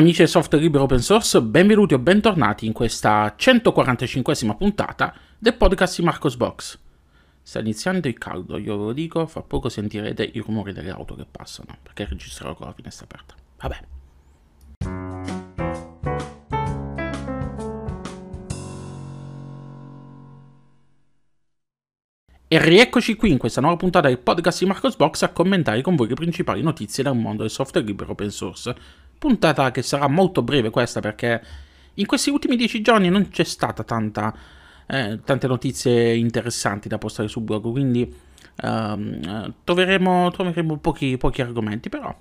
Amici del software libero open source, benvenuti o bentornati in questa 145esima puntata del podcast di Marcos Box. Sta iniziando il caldo, io ve lo dico, fra poco sentirete i rumori delle auto che passano, perché registrerò con la finestra aperta. Vabbè. E rieccoci qui in questa nuova puntata del podcast di Marcos Box a commentare con voi le principali notizie dal mondo del software libero open source. Puntata che sarà molto breve questa perché in questi ultimi dieci giorni non c'è stata tanta, eh, tante notizie interessanti da postare sul blog, quindi ehm, troveremo, troveremo pochi, pochi, argomenti, però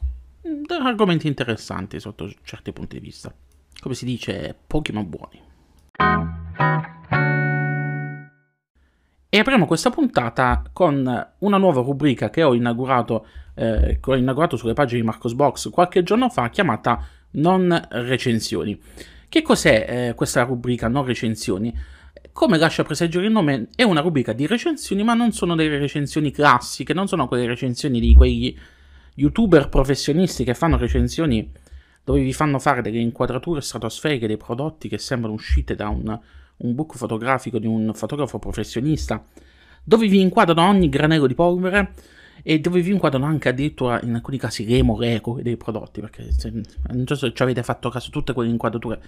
mm, argomenti interessanti sotto certi punti di vista. Come si dice, pochi ma buoni. E apriamo questa puntata con una nuova rubrica che ho inaugurato, eh, che ho inaugurato sulle pagine di Marcosbox qualche giorno fa chiamata Non recensioni. Che cos'è eh, questa rubrica Non recensioni? Come lascia presagire il nome, è una rubrica di recensioni, ma non sono delle recensioni classiche, non sono quelle recensioni di quegli youtuber professionisti che fanno recensioni dove vi fanno fare delle inquadrature stratosferiche dei prodotti che sembrano uscite da un un book fotografico di un fotografo professionista, dove vi inquadrano ogni granello di polvere e dove vi inquadrano anche addirittura in alcuni casi le molecole dei prodotti, perché se, non so se ci avete fatto caso tutte quelle inquadrature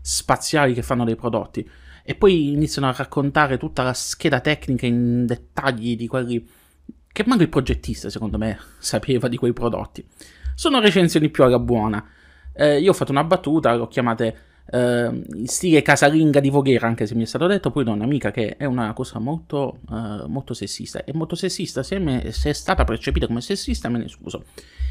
spaziali che fanno dei prodotti e poi iniziano a raccontare tutta la scheda tecnica in dettagli di quelli che manco il progettista secondo me sapeva di quei prodotti. Sono recensioni più alla buona. Eh, io ho fatto una battuta, l'ho chiamata eh, stile casalinga di Voghera, anche se mi è stato detto poi da un'amica che è una cosa molto, eh, molto sessista. E molto sessista, se, me, se, è stata percepita come sessista, me ne scuso.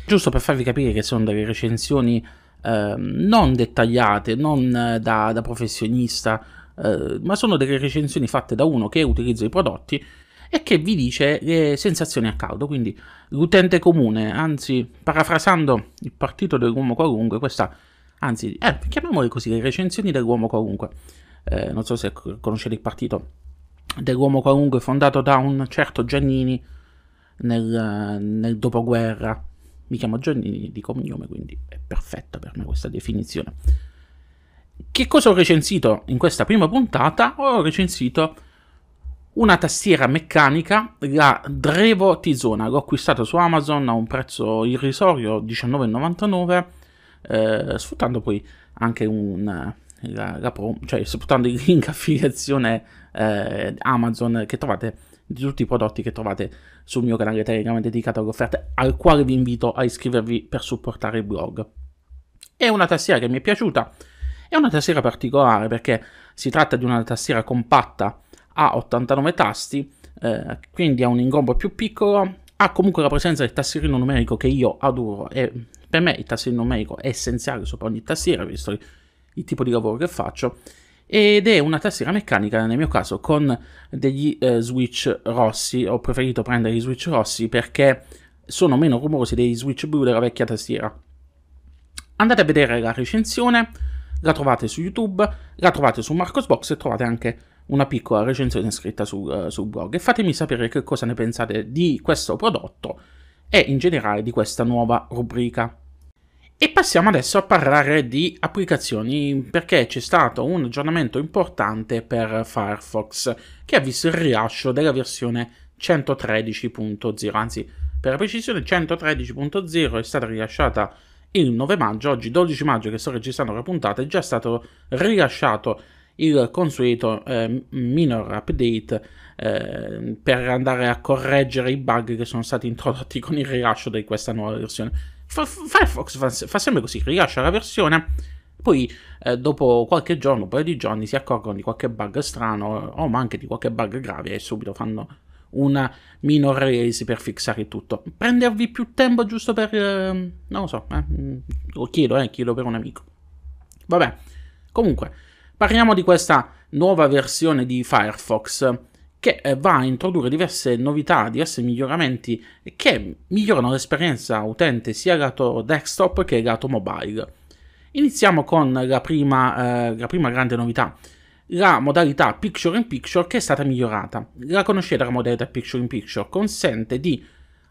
Giusto per farvi capire che sono delle recensioni eh, non dettagliate, non eh, da, da professionista, eh, ma sono delle recensioni fatte da uno che utilizza i prodotti e che vi dice le sensazioni a caldo. Quindi l'utente comune, anzi, parafrasando il partito dell'uomo qualunque, questa anzi, eh, chiamiamole così, le recensioni dell'uomo qualunque. Eh, non so se conoscete il partito dell'uomo qualunque fondato da un certo Giannini nel, nel dopoguerra. Mi chiamo Giannini di cognome, quindi è perfetta per me questa definizione. Che cosa ho recensito in questa prima puntata? Ho recensito una tastiera meccanica, la Drevo Tizona. L'ho acquistata su Amazon a un prezzo irrisorio, 19,99 eh, sfruttando poi anche un, la, la pro, cioè sfruttando il link affiliazione eh, Amazon che trovate di tutti i prodotti che trovate sul mio canale Telegram dedicato alle offerte, al quale vi invito a iscrivervi per supportare il blog. È una tastiera che mi è piaciuta, è una tastiera particolare perché si tratta di una tastiera compatta a 89 tasti, eh, quindi ha un ingombro più piccolo, ha comunque la presenza del tastierino numerico che io adoro e per me il tastiero numerico è essenziale sopra ogni tastiera, visto il tipo di lavoro che faccio, ed è una tastiera meccanica nel mio caso con degli eh, switch rossi, ho preferito prendere gli switch rossi perché sono meno rumorosi dei switch blu della vecchia tastiera. Andate a vedere la recensione, la trovate su YouTube, la trovate su Marcosbox e trovate anche una piccola recensione scritta sul, eh, sul blog e fatemi sapere che cosa ne pensate di questo prodotto e in generale di questa nuova rubrica. E passiamo adesso a parlare di applicazioni perché c'è stato un aggiornamento importante per Firefox che ha visto il rilascio della versione 113.0, anzi per la precisione 113.0 è stata rilasciata il 9 maggio, oggi 12 maggio che sto registrando la puntata, è già stato rilasciato il consueto eh, minor update Ehm, per andare a correggere i bug che sono stati introdotti con il rilascio di questa nuova versione. Firefox fa, fa sempre così, rilascia la versione, poi eh, dopo qualche giorno, un paio di giorni, si accorgono di qualche bug strano o anche di qualche bug grave e subito fanno una minor release per fixare tutto. Prendervi più tempo giusto per... Eh, non lo so, eh, mm, lo chiedo, eh, chiedo per un amico. Vabbè, comunque, parliamo di questa nuova versione di Firefox che eh, va a introdurre diverse novità, diversi miglioramenti che migliorano l'esperienza utente sia lato desktop che lato mobile. Iniziamo con la prima, eh, la prima grande novità, la modalità picture in picture che è stata migliorata. La conoscete la modalità picture in picture? Consente di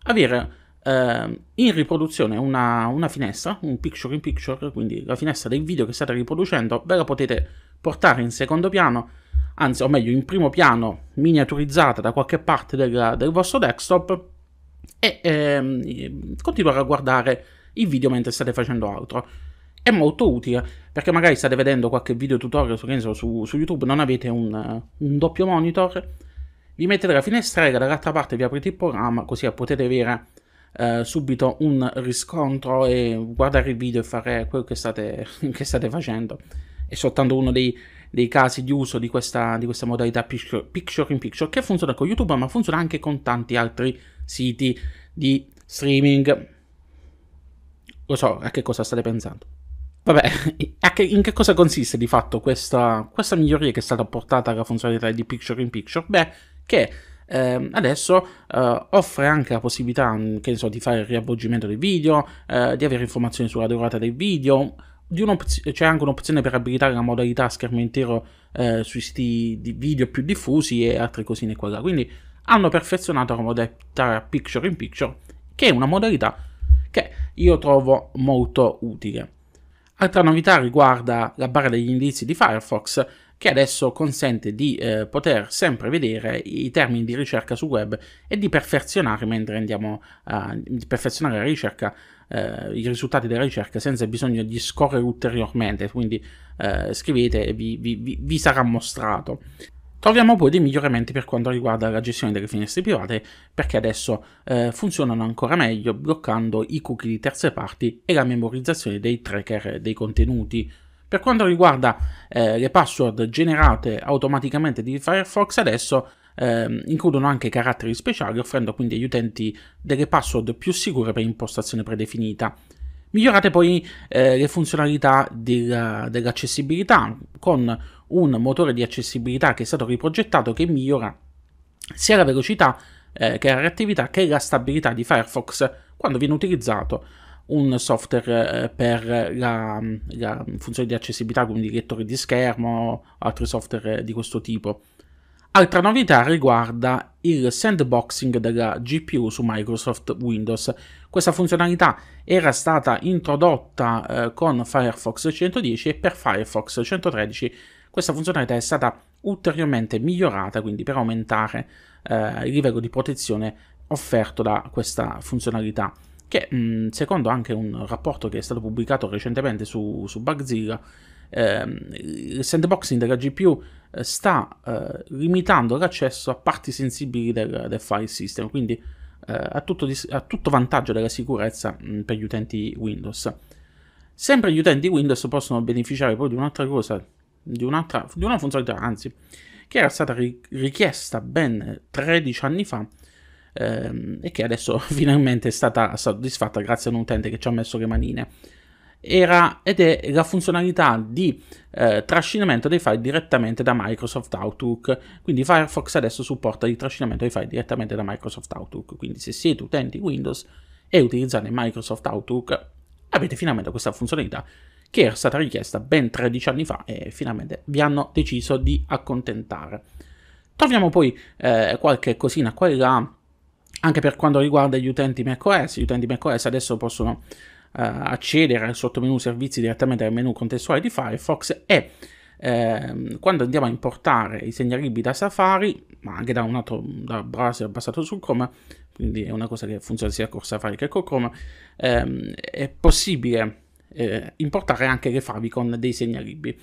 avere eh, in riproduzione una, una, finestra, un picture in picture, quindi la finestra del video che state riproducendo, ve la potete portare in secondo piano anzi o meglio in primo piano miniaturizzata da qualche parte del, del vostro desktop e ehm, continuare a guardare il video mentre state facendo altro. È molto utile perché magari state vedendo qualche video tutorial su, su, su YouTube, non avete un, un, doppio monitor, vi mettete la finestrella, dall'altra parte vi aprite il programma così eh, potete avere eh, subito un riscontro e guardare il video e fare quello che state, che state facendo. È soltanto uno dei, dei casi di uso di questa, di questa modalità picture, picture in picture che funziona con YouTube ma funziona anche con tanti altri siti di streaming. Lo so a che cosa state pensando. Vabbè, in che cosa consiste di fatto questa, questa miglioria che è stata apportata alla funzionalità di Picture in Picture? Beh, che eh, adesso eh, offre anche la possibilità, che ne so, di fare il riavvolgimento del video, eh, di avere informazioni sulla durata del video, c'è anche un'opzione per abilitare la modalità schermo intero eh, sui siti di video più diffusi e altre cosine qua là. Quindi hanno perfezionato la modalità picture in picture, che è una modalità che io trovo molto utile. Altra novità riguarda la barra degli indizi di Firefox, che adesso consente di eh, poter sempre vedere i termini di ricerca su web e di perfezionare mentre andiamo a di perfezionare la ricerca eh, i risultati della ricerca senza bisogno di scorrere ulteriormente quindi eh, scrivete e vi, vi, vi sarà mostrato Troviamo poi dei miglioramenti per quanto riguarda la gestione delle finestre private, perché adesso eh, funzionano ancora meglio bloccando i cookie di terze parti e la memorizzazione dei tracker dei contenuti. Per quanto riguarda eh, le password generate automaticamente di Firefox, adesso eh, includono anche caratteri speciali, offrendo quindi agli utenti delle password più sicure per impostazione predefinita. Migliorate poi eh, le funzionalità del, dell'accessibilità con un motore di accessibilità che è stato riprogettato che migliora sia la velocità eh, che la reattività che la stabilità di Firefox quando viene utilizzato un software eh, per la, la, funzione di accessibilità, quindi lettore di schermo, o altri software eh, di questo tipo. Altra novità riguarda il sandboxing della GPU su Microsoft Windows. Questa funzionalità era stata introdotta eh, con Firefox 110 e per Firefox 113 questa funzionalità è stata ulteriormente migliorata, quindi per aumentare eh, il livello di protezione offerto da questa funzionalità che mm, secondo anche un rapporto che è stato pubblicato recentemente su, su Bugzilla, eh, il sandboxing della GPU eh, sta eh, limitando l'accesso a parti sensibili del, del file system, quindi eh, a tutto, a, tutto vantaggio della sicurezza mh, mm, per gli utenti Windows. Sempre gli utenti Windows possono beneficiare poi di un'altra cosa, di, un'altra, di una funzionalità, anzi, che era stata ri- richiesta ben 13 anni fa ehm, e che adesso finalmente è stata soddisfatta grazie a un utente che ci ha messo le manine. Era ed è la funzionalità di eh, trascinamento dei file direttamente da Microsoft Outlook. Quindi Firefox adesso supporta il trascinamento dei file direttamente da Microsoft Outlook. Quindi se siete utenti Windows e utilizzate Microsoft Outlook, avete finalmente questa funzionalità che era stata richiesta ben 13 anni fa e finalmente vi hanno deciso di accontentare. Troviamo poi eh, qualche cosina qua e là anche per quanto riguarda gli utenti macOS. Gli utenti macOS adesso possono eh, accedere al sottomenu servizi direttamente dal menu contestuale di Firefox e eh, quando andiamo a importare i segnalibri da Safari, ma anche da un altro da browser basato su Chrome, quindi è una cosa che funziona sia con Safari che con Chrome, ehm, è possibile eh, importare anche le favi con dei segnalibri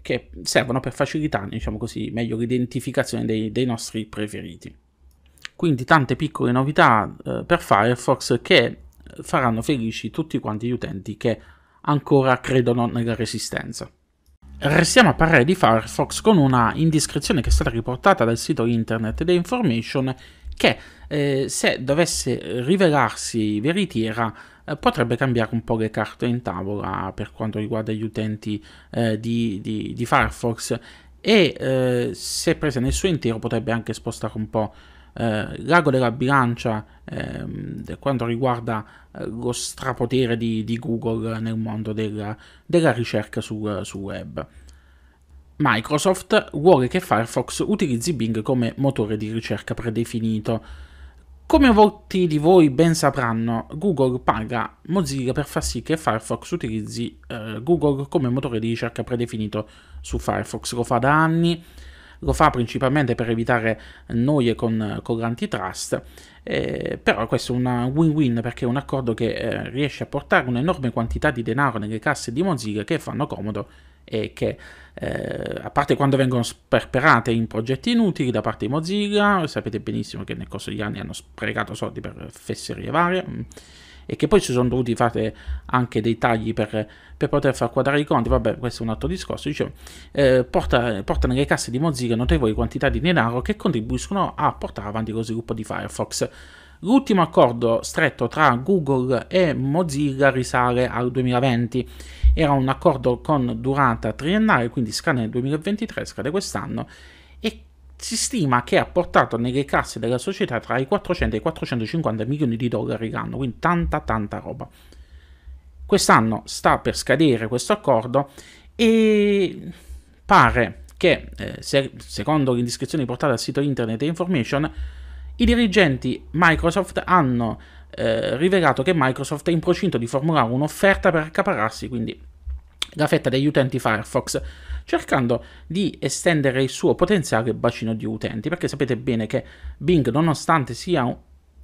che servono per facilitare, diciamo così, meglio l'identificazione dei, dei nostri preferiti quindi tante piccole novità eh, per Firefox che faranno felici tutti quanti gli utenti che ancora credono nella resistenza. Restiamo a parlare di Firefox con una indiscrezione che è stata riportata dal sito internet The Information che eh, se dovesse rivelarsi veritiera eh, potrebbe cambiare un po' le carte in tavola per quanto riguarda gli utenti eh, di, di, di, Firefox e eh, se presa nel suo intero potrebbe anche spostare un po' eh, l'ago della bilancia eh, per quanto riguarda eh, lo strapotere di, di Google nel mondo della, della ricerca sul, sul web. Microsoft vuole che Firefox utilizzi Bing come motore di ricerca predefinito. Come molti di voi ben sapranno, Google paga Mozilla per far sì che Firefox utilizzi eh, Google come motore di ricerca predefinito su Firefox. Lo fa da anni lo fa principalmente per evitare noie con, con l'antitrust, eh, però questo è un win-win perché è un accordo che eh, riesce a portare un'enorme quantità di denaro nelle casse di Mozilla che fanno comodo e che, eh, a parte quando vengono sperperate in progetti inutili da parte di Mozilla, sapete benissimo che nel corso degli anni hanno sprecato soldi per fesserie varie, mm, e che poi si sono dovuti fare anche dei tagli per, per poter far quadrare i conti, vabbè questo è un altro discorso, dicevo, eh, porta, porta, nelle casse di Mozilla notevoli quantità di denaro che contribuiscono a portare avanti lo sviluppo di Firefox. L'ultimo accordo stretto tra Google e Mozilla risale al 2020. Era un accordo con durata triennale, quindi scade nel 2023, scade quest'anno si stima che ha portato nelle casse della società tra i 400 e i 450 milioni di dollari l'anno, quindi tanta tanta roba. Quest'anno sta per scadere questo accordo e pare che, eh, se, secondo l'indiscrezione portata al sito internet Information, i dirigenti Microsoft hanno eh, rivelato che Microsoft è in procinto di formulare un'offerta per accaparrarsi, quindi la fetta degli utenti Firefox cercando di estendere il suo potenziale bacino di utenti, perché sapete bene che Bing, nonostante sia un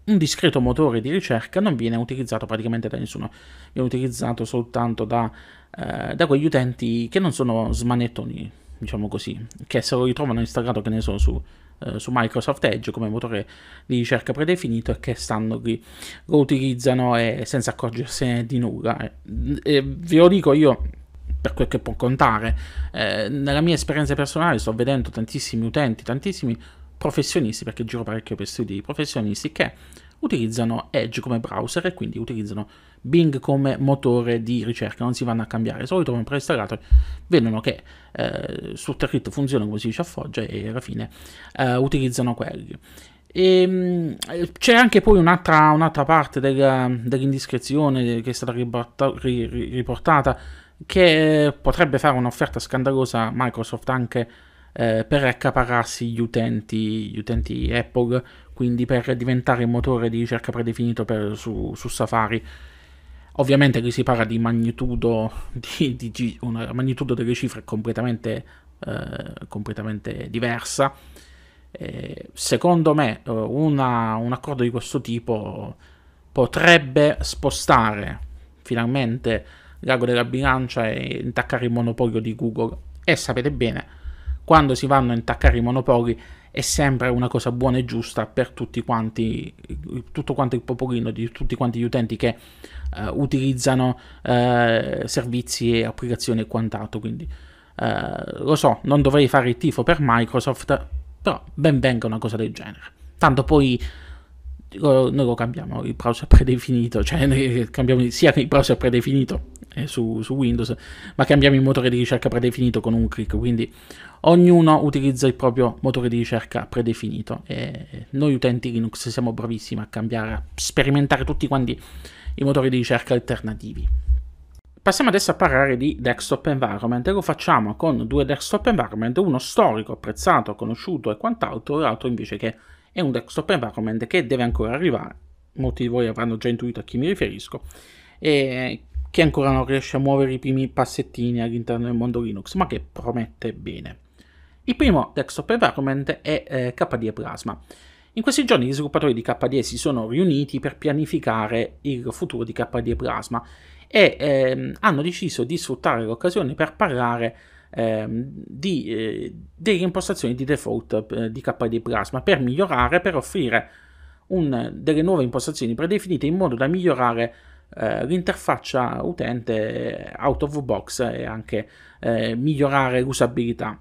un discreto motore di ricerca non viene utilizzato praticamente da nessuno, viene utilizzato soltanto da, eh, da quegli utenti che non sono smanettoni, diciamo così, che se lo ritrovano installato, che ne so, su, eh, su Microsoft Edge come motore di ricerca predefinito e che stanno lì, lo utilizzano e senza accorgersene di nulla. E, eh, e ve lo dico io per quel che può contare. Eh, nella mia esperienza personale sto vedendo tantissimi utenti, tantissimi professionisti, perché giro parecchio per studi professionisti, che utilizzano Edge come browser e quindi utilizzano Bing come motore di ricerca, non si vanno a cambiare, solo trovano preinstallato, vedono che eh, su Territo funziona come si dice a Foggia e alla fine eh, utilizzano quelli. E, ehm, c'è anche poi un'altra, un'altra parte della, dell'indiscrezione che è stata riportata che potrebbe fare un'offerta scandalosa a Microsoft anche eh, per accaparrarsi gli utenti, gli utenti, Apple, quindi per diventare il motore di ricerca predefinito per, su, su, Safari. Ovviamente qui si parla di magnitudo, di, di, una magnitudo delle cifre completamente, eh, completamente diversa. Eh, secondo me eh, una, un accordo di questo tipo potrebbe spostare finalmente l'ago della bilancia e intaccare il monopolio di Google. E sapete bene, quando si vanno a intaccare i monopoli è sempre una cosa buona e giusta per tutti quanti, tutto quanto il popolino, di tutti quanti gli utenti che eh, utilizzano eh, servizi e applicazioni e quant'altro. Quindi eh, lo so, non dovrei fare il tifo per Microsoft, però ben venga una cosa del genere. Tanto poi noi lo cambiamo il browser predefinito, cioè cambiamo sia il browser predefinito eh, su, su, Windows, ma cambiamo il motore di ricerca predefinito con un clic, quindi ognuno utilizza il proprio motore di ricerca predefinito. E noi utenti Linux siamo bravissimi a cambiare, a sperimentare tutti quanti i motori di ricerca alternativi. Passiamo adesso a parlare di desktop environment e lo facciamo con due desktop environment, uno storico, apprezzato, conosciuto e quant'altro, l'altro invece che è e un desktop environment che deve ancora arrivare. Molti di voi avranno già intuito a chi mi riferisco e che ancora non riesce a muovere i primi passettini all'interno del mondo Linux, ma che promette bene. Il primo desktop environment è eh, KDE Plasma. In questi giorni gli sviluppatori di KDE si sono riuniti per pianificare il futuro di KDE Plasma e ehm, hanno deciso di sfruttare l'occasione per parlare ehm, di, eh, delle impostazioni di default eh, di KD Plasma per migliorare, per offrire un, delle nuove impostazioni predefinite in modo da migliorare eh, l'interfaccia utente eh, out of box e anche eh, migliorare l'usabilità.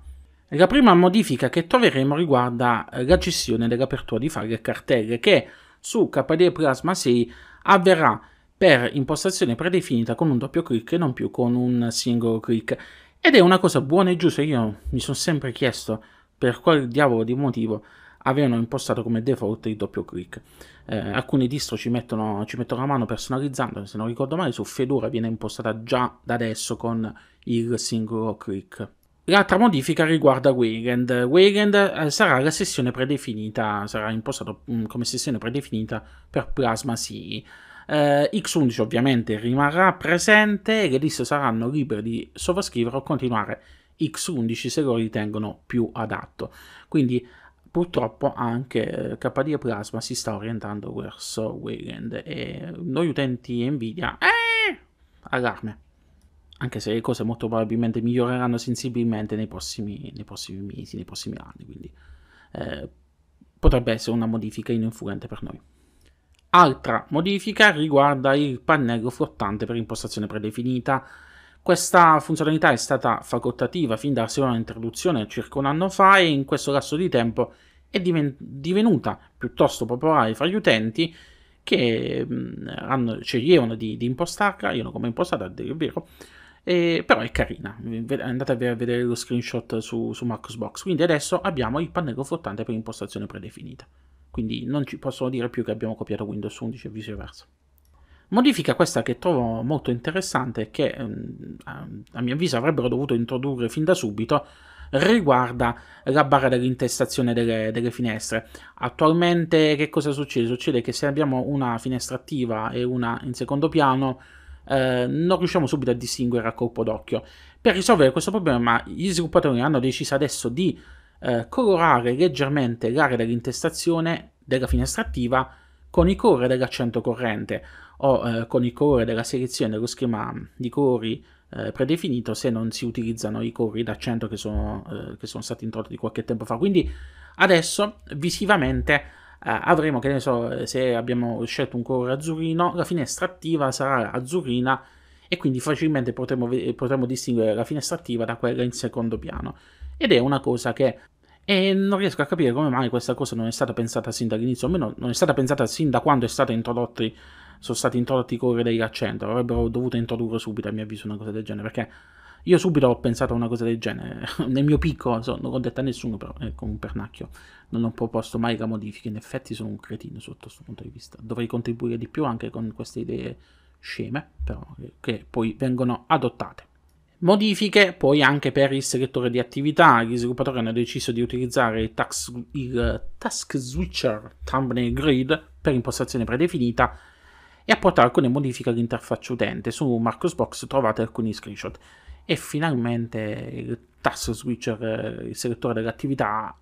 La prima modifica che troveremo riguarda la gestione dell'apertura di file e cartelle che su KDE Plasma 6 avverrà per impostazione predefinita con un doppio clic e non più con un singolo clic ed è una cosa buona e giusta, io mi sono sempre chiesto per quale diavolo di motivo avevano impostato come default il doppio click. Eh, alcuni distro ci mettono, ci mettono la mano personalizzando, se non ricordo male su Fedora viene impostata già da adesso con il singolo click. L'altra modifica riguarda Wayland. Wayland eh, sarà la sessione predefinita, sarà impostato mh, mm, come sessione predefinita per Plasma Siri. Eh, X11 ovviamente rimarrà presente e le liste saranno libere di sovrascrivere o continuare X11 se lo ritengono più adatto. Quindi purtroppo anche eh, KDE Plasma si sta orientando verso Wayland e noi utenti Nvidia, eh, allarme. Anche se le cose molto probabilmente miglioreranno sensibilmente nei prossimi, nei prossimi mesi, nei prossimi anni, quindi eh, potrebbe essere una modifica ininfluente per noi. Altra modifica riguarda il pannello flottante per impostazione predefinita. Questa funzionalità è stata facoltativa fin dalla sua introduzione circa un anno fa e in questo lasso di tempo è diven divenuta piuttosto popolare fra gli utenti che mm, hanno, sceglievano di, di impostarla, io non come impostata, a dire vero, eh, però è carina, andate a vedere lo screenshot su, su Marcosbox. Quindi adesso abbiamo il pannello flottante per impostazione predefinita quindi non ci possono dire più che abbiamo copiato Windows 11 e viceversa. Modifica questa che trovo molto interessante e che ehm, a mio avviso avrebbero dovuto introdurre fin da subito riguarda la barra dell'intestazione delle, delle, finestre. Attualmente che cosa succede? Succede che se abbiamo una finestra attiva e una in secondo piano eh, non riusciamo subito a distinguere a colpo d'occhio. Per risolvere questo problema gli sviluppatori hanno deciso adesso di eh, colorare leggermente l'area dell'intestazione della finestra attiva con il colore dell'accento corrente o eh, con il colore della selezione dello schema di colori eh, predefinito se non si utilizzano i colori d'accento che sono, eh, che sono stati introdotti qualche tempo fa. Quindi adesso visivamente eh, avremo, che ne so, eh, se abbiamo scelto un colore azzurrino, la finestra attiva sarà azzurrina e quindi facilmente potremo, potremo distinguere la finestra attiva da quella in secondo piano. Ed è una cosa che e non riesco a capire come mai questa cosa non è stata pensata sin dall'inizio, almeno non è stata pensata sin da quando sono stati introdotti i corridei degli centro, avrebbero dovuto introdurre subito a mio avviso una cosa del genere, perché io subito ho pensato a una cosa del genere, nel mio piccolo, so, non l'ho detto a nessuno però, è come un pernacchio, non ho proposto mai la modifica, in effetti sono un cretino sotto questo punto di vista, dovrei contribuire di più anche con queste idee sceme, però che poi vengono adottate. Modifiche poi anche per il selettore di attività, gli sviluppatori hanno deciso di utilizzare il, tax, il Task Switcher Thumbnail Grid per impostazione predefinita e apportare alcune modifiche all'interfaccia utente. Su Marcosbox trovate alcuni screenshot. E finalmente il Task Switcher, eh, il selettore dell'attività,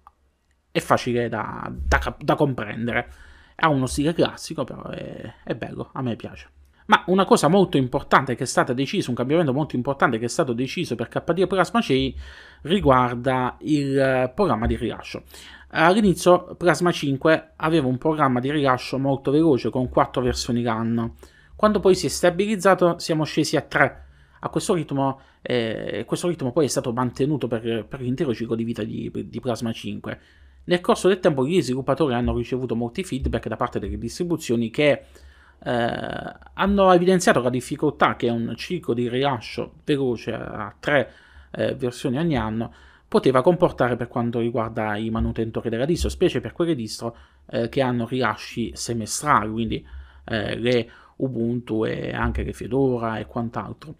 è facile da, da, da comprendere. Ha uno stile classico, però è, è bello, a me piace. Ma una cosa molto importante che è stata decisa, un cambiamento molto importante che è stato deciso per KDE Plasma CI riguarda il eh, programma di rilascio. All'inizio Plasma 5 aveva un programma di rilascio molto veloce con 4 versioni l'anno. Quando poi si è stabilizzato siamo scesi a 3. A questo ritmo, eh, questo ritmo poi è stato mantenuto per, per l'intero ciclo di vita di, di Plasma 5. Nel corso del tempo gli sviluppatori hanno ricevuto molti feedback da parte delle distribuzioni che eh, hanno evidenziato la difficoltà che un ciclo di rilascio veloce a tre eh, versioni ogni anno poteva comportare per quanto riguarda i manutentori della distro, specie per quelle distro eh, che hanno rilasci semestrali, quindi eh, le Ubuntu e anche le Fedora e quant'altro.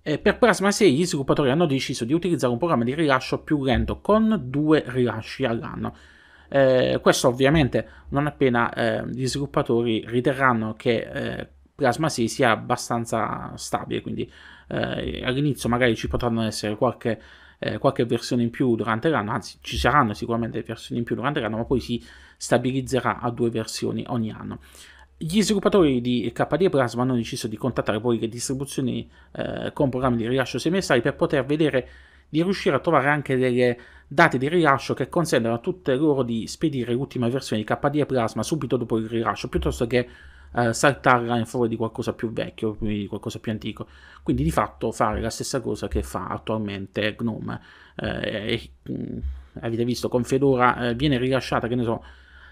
E per Plasma 6 gli sviluppatori hanno deciso di utilizzare un programma di rilascio più lento con due rilasci all'anno, eh, questo ovviamente non appena eh, gli sviluppatori riterranno che eh, Plasma 6 sia abbastanza stabile, quindi eh, all'inizio magari ci potranno essere qualche, eh, qualche versione in più durante l'anno, anzi ci saranno sicuramente versioni in più durante l'anno, ma poi si stabilizzerà a due versioni ogni anno. Gli sviluppatori di KDE Plasma hanno deciso di contattare poi le distribuzioni eh, con programmi di rilascio semestrali per poter vedere di riuscire a trovare anche delle date di rilascio che consentano a tutte loro di spedire l'ultima versione di KDE Plasma subito dopo il rilascio, piuttosto che eh, saltarla in favore di qualcosa più vecchio, di qualcosa più antico. Quindi di fatto fare la stessa cosa che fa attualmente GNOME. Eh, e, mm, avete visto, con Fedora eh, viene rilasciata, che ne so,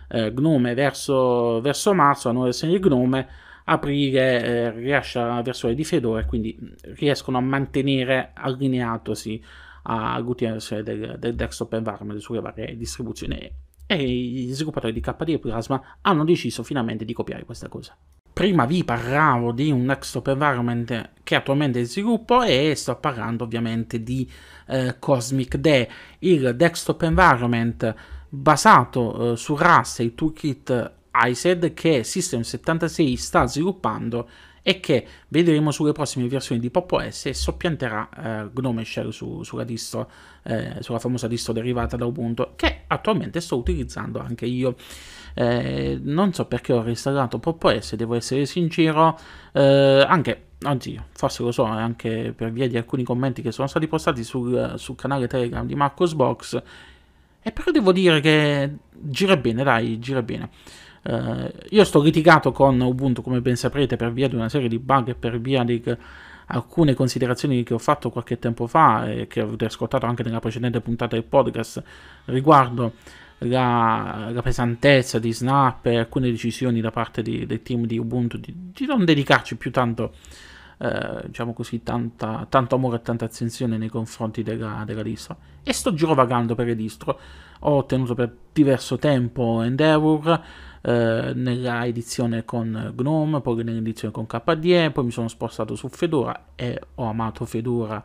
eh, GNOME verso, verso marzo, la nuova versione di GNOME, aprire, eh, rilascia la versione di Fedora e quindi mm, riescono a mantenere allineatosi all'utilizzare del, del desktop environment sulle varie distribuzioni e gli sviluppatori di KDE Plasma hanno deciso finalmente di copiare questa cosa. Prima vi parlavo di un desktop environment che attualmente è in sviluppo e sto parlando ovviamente di eh, Cosmic DE, il desktop environment basato eh, su Rust e il toolkit ISED che System 76 sta sviluppando e che vedremo sulle prossime versioni di Pop OS e soppianterà eh, Gnome Shell su, sulla, distro, eh, sulla famosa distro derivata da Ubuntu che attualmente sto utilizzando anche io. Eh, non so perché ho reinstallato Pop OS, devo essere sincero, eh, anche anzi, forse lo so, anche per via di alcuni commenti che sono stati postati sul, sul canale Telegram di Marcosbox. E eh, però devo dire che gira bene, dai, gira bene. Eh, io sto litigato con Ubuntu, come ben saprete, per via di una serie di bug e per via di alcune considerazioni che ho fatto qualche tempo fa e che avete ascoltato anche nella precedente puntata del podcast riguardo la, la pesantezza di Snap e alcune decisioni da parte di, del team di Ubuntu di, di non dedicarci più tanto eh, diciamo così, tanta, tanto amore e tanta attenzione nei confronti della, della distro. E sto girovagando per le distro. Ho tenuto per diverso tempo Endeavour, eh, nella edizione con Gnome, poi nell'edizione con KDE, poi mi sono spostato su Fedora e ho amato Fedora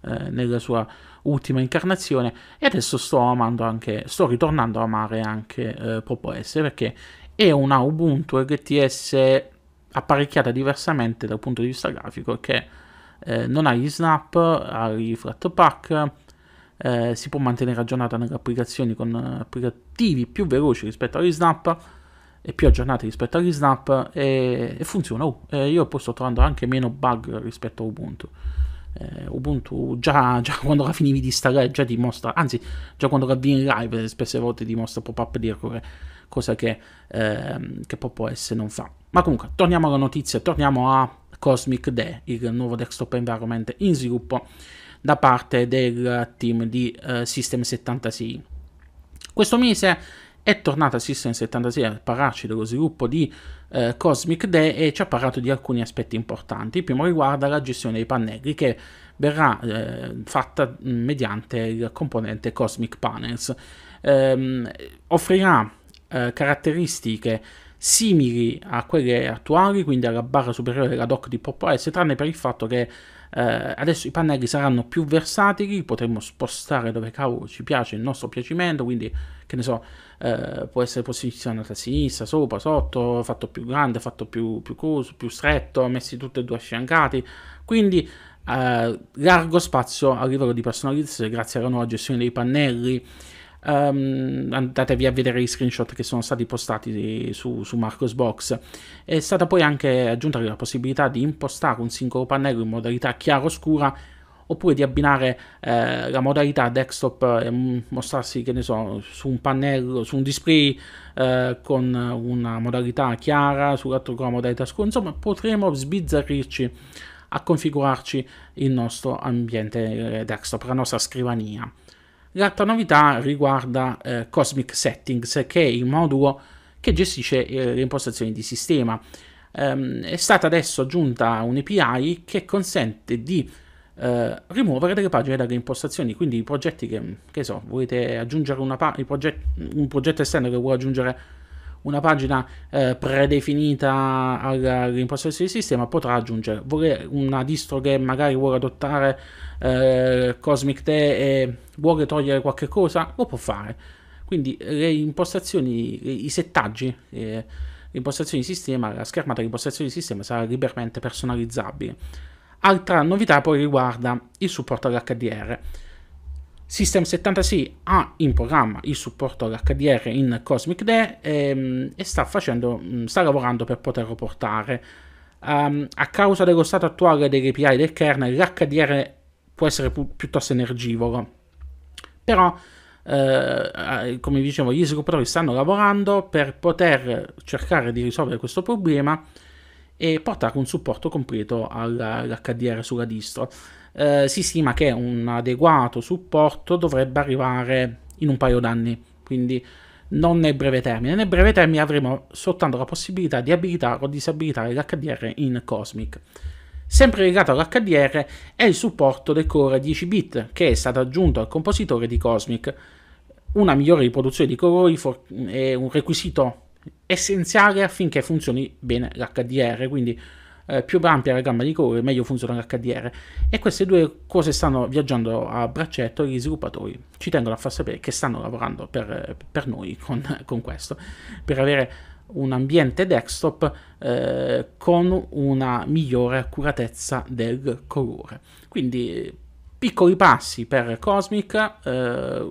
eh, nella sua ultima incarnazione e adesso sto amando anche sto ritornando a amare anche eh, Popo S perché è una Ubuntu LTS apparecchiata diversamente dal punto di vista grafico che eh, non ha gli snap, ha i flatpak, eh, si può mantenere aggiornata nelle applicazioni con applicativi più veloci rispetto agli snap e più aggiornati rispetto agli snap e, e funziona. Uh, eh, io poi sto trovando anche meno bug rispetto a Ubuntu. Eh, Ubuntu già, già, quando la finivi di installare già dimostra, anzi già quando la vedi in live spesse volte dimostra pop-up di errore, cosa che, ehm, che PopOS non fa. Ma comunque, torniamo alla notizia, torniamo a Cosmic Day, il nuovo desktop environment in sviluppo da parte del team di eh, System 76. Questo mese è tornato a System 76 a parlarci dello sviluppo di eh, Cosmic Day e ci ha parlato di alcuni aspetti importanti. Il primo riguarda la gestione dei pannelli che verrà eh, fatta mm, mediante il componente Cosmic Panels. Ehm, offrirà eh, caratteristiche simili a quelle attuali, quindi alla barra superiore della dock di Pop OS, tranne per il fatto che eh, adesso i pannelli saranno più versatili, potremo spostare dove cavolo ci piace il nostro piacimento, quindi che ne so, eh, può essere posizionato a sinistra, sopra, sotto, fatto più grande, fatto più, più coso, più stretto, messi tutti e due affiancati, quindi eh, largo spazio a livello di personalizzazione grazie alla nuova gestione dei pannelli. Um, ehm, andatevi a vedere gli screenshot che sono stati postati su, su Marcosbox. È stata poi anche aggiunta la possibilità di impostare un singolo pannello in modalità chiaro scura oppure di abbinare eh, la modalità desktop e mostrarsi che ne so su un pannello, su un display eh, con una modalità chiara, sull'altro con la modalità scura, insomma potremo sbizzarrirci a configurarci il nostro ambiente eh, desktop, la nostra scrivania. L'altra novità riguarda eh, Cosmic Settings, che è il modulo che gestisce eh, le impostazioni di sistema. Ehm, è stata adesso aggiunta un'API che consente di eh, rimuovere delle pagine dalle impostazioni, quindi i progetti che, che so, volete aggiungere una pa- proget- un progetto esterno che vuole aggiungere una pagina eh, predefinita all'impostazione del sistema potrà aggiungere vuole una distro che magari vuole adottare eh, Cosmic Te e vuole togliere qualche cosa lo può fare quindi eh, le impostazioni i settaggi eh, l'impostazione di sistema la schermata di impostazioni di sistema sarà liberamente personalizzabile altra novità poi riguarda il supporto all'HDR System 76 ha in programma il supporto all'HDR in Cosmic Day e, ehm, e sta, facendo, mm, sta, lavorando per poterlo portare. Um, a causa dello stato attuale degli API del kernel, l'HDR può essere pu- piuttosto energivoro. Però, eh, come dicevo, gli sviluppatori stanno lavorando per poter cercare di risolvere questo problema e portare un supporto completo all'HDR sulla distro eh, si stima che un adeguato supporto dovrebbe arrivare in un paio d'anni, quindi non nel breve termine. Nel breve termine avremo soltanto la possibilità di abilitare o disabilitare l'HDR in Cosmic. Sempre legato all'HDR è il supporto del colore 10 bit che è stato aggiunto al compositore di Cosmic. Una migliore riproduzione di colori è un requisito essenziale affinché funzioni bene l'HDR, quindi eh, più ampia la gamma di colori, meglio funziona l'HDR. E queste due cose stanno viaggiando a braccetto gli sviluppatori. Ci tengono a far sapere che stanno lavorando per, per noi con, con questo, per avere un ambiente desktop eh, con una migliore accuratezza del colore. Quindi piccoli passi per Cosmic, eh,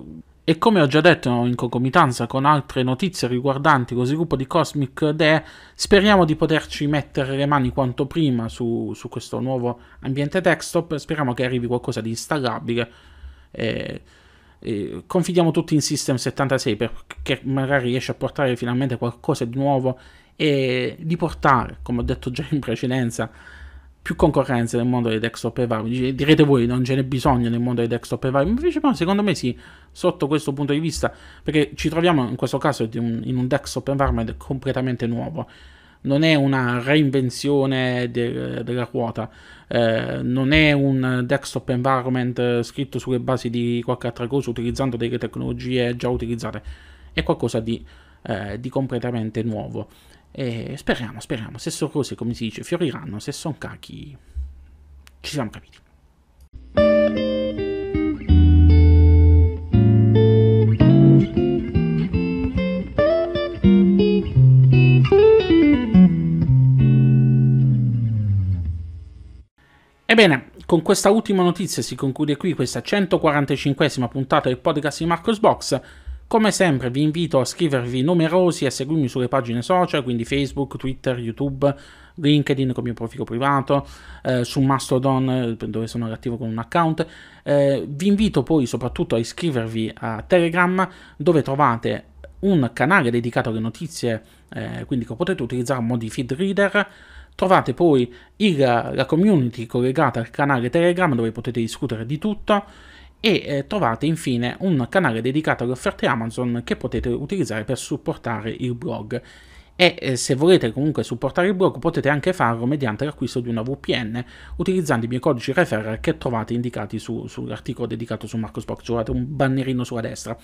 e come ho già detto in concomitanza con altre notizie riguardanti lo sviluppo di Cosmic DE, speriamo di poterci mettere le mani quanto prima su, su questo nuovo ambiente desktop, speriamo che arrivi qualcosa di installabile. E, e confidiamo tutti in System 76 perché magari riesce a portare finalmente qualcosa di nuovo e di portare, come ho detto già in precedenza, più concorrenza nel mondo dei desktop e vari. Direte voi, non ce n'è bisogno nel mondo dei desktop e vari. Invece, però, secondo me sì, sotto questo punto di vista, perché ci troviamo in questo caso in un desktop environment completamente nuovo non è una reinvenzione de- della ruota, eh, non è un desktop environment eh, scritto sulle basi di qualche altra cosa utilizzando delle tecnologie già utilizzate, è qualcosa di, eh, di completamente nuovo. E speriamo, speriamo, se sono cose come si dice fioriranno, se sono cachi ci siamo capiti. Ebbene, con questa ultima notizia si conclude qui questa 145esima puntata del podcast di Marcos Box. Come sempre vi invito a scrivervi numerosi e a seguirmi sulle pagine social, quindi Facebook, Twitter, YouTube, LinkedIn con il mio profilo privato, eh, su Mastodon eh, dove sono attivo con un account. Eh, vi invito poi soprattutto a iscrivervi a Telegram dove trovate un canale dedicato alle notizie, eh, quindi che potete utilizzare a modo di feed reader. Trovate poi il, la community collegata al canale Telegram dove potete discutere di tutto e eh, trovate infine un canale dedicato alle offerte Amazon che potete utilizzare per supportare il blog e eh, se volete comunque supportare il blog potete anche farlo mediante l'acquisto di una VPN utilizzando i miei codici referral che trovate indicati su, sull'articolo dedicato su Marcosbox, trovate un bannerino sulla destra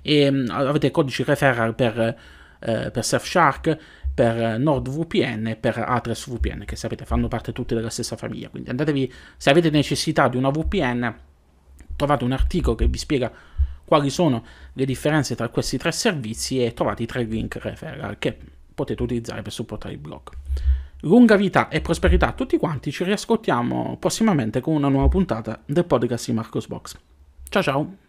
e mh, mm, avete codici referral per, eh, per Surfshark per NordVPN e per AtresVPN che sapete fanno parte tutte della stessa famiglia quindi andatevi se avete necessità di una VPN trovate un articolo che vi spiega quali sono le differenze tra questi tre servizi e trovate i tre link referral che potete utilizzare per supportare il blog. Lunga vita e prosperità a tutti quanti, ci riascoltiamo prossimamente con una nuova puntata del podcast di Marcos Box. Ciao ciao!